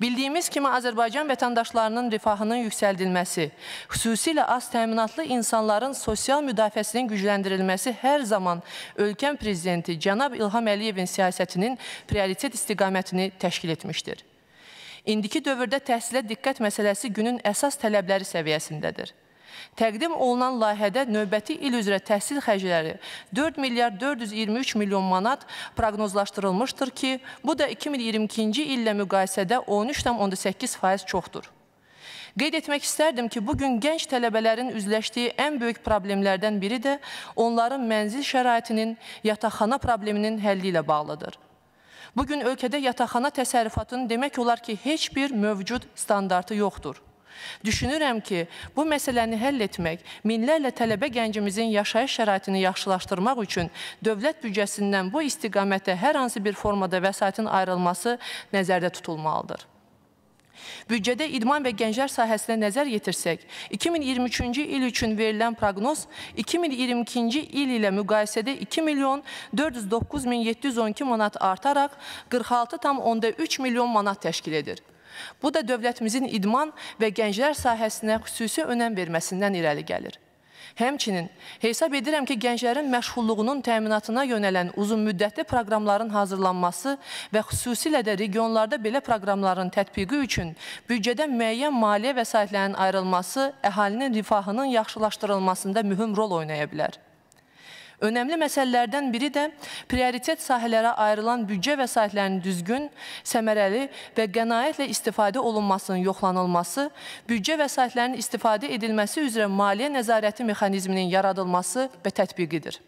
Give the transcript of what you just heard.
Bildiyimiz kimi Azərbaycan vətəndaşlarının rifahının yüksəldilməsi, xüsusilə az təminatlı insanların sosial müdafiəsinin gücləndirilməsi hər zaman ölkən prezidenti cənab İlham Əliyevin siyasətinin prioritet istiqamətini təşkil etmişdir. İndiki dövrdə təhsilə diqqət məsələsi günün əsas tələbləri səviyyəsindədir. Təqdim olunan layihədə növbəti il üzrə təhsil xərcləri 4 milyard 423 milyon manat proqnozlaşdırılmışdır ki, bu da 2022-ci illə müqayisədə 13,8% çoxdur. Qeyd etmək istərdim ki, bugün gənc tələbələrin üzləşdiyi ən böyük problemlərdən biri də onların mənzil şəraitinin, yataqxana probleminin həlli ilə bağlıdır. Bugün ölkədə yataqxana təsərrüfatının demək olar ki, heç bir mövcud standartı yoxdur. Düşünürəm ki, bu məsələni həll etmək minlərlə tələbə gəncimizin yaşayış şəraitini yaxşılaşdırmaq üçün dövlət büdcəsindən bu istiqamətə hər hansı bir formada vəsaitin ayrılması nəzərdə tutulmalıdır. Büdcədə idman və gənclər sahəsinə nəzər yetirsək, 2023-cü il üçün verilən proqnoz 2022-ci il ilə müqayisədə 2 milyon 409 min 712 manat artaraq 46,3 milyon manat təşkil edir. Bu da dövlətimizin idman və gənclər sahəsinə xüsusi önəm verməsindən irəli gəlir. Həmçinin hesab edirəm ki, gənclərin məşğulluğunun təminatına yönələn uzunmüddətli proqramların hazırlanması və xüsusilə də regionlarda belə proqramların tətbiqi üçün büdcədən müəyyən maliyyə vəsaitlərinin ayrılması əhalinin rifahının yaxşılaşdırılmasında mühüm rol oynaya bilər. Önəmli məsələlərdən biri də prioritet sahələrə ayrılan büdcə vəsaitlərinin düzgün, səmərəli və qənaətlə istifadə olunmasının yoxlanılması, büdcə vəsaitlərinin istifadə edilməsi üzrə maliyyə nəzarəti mexanizminin yaradılması və tətbiqidir.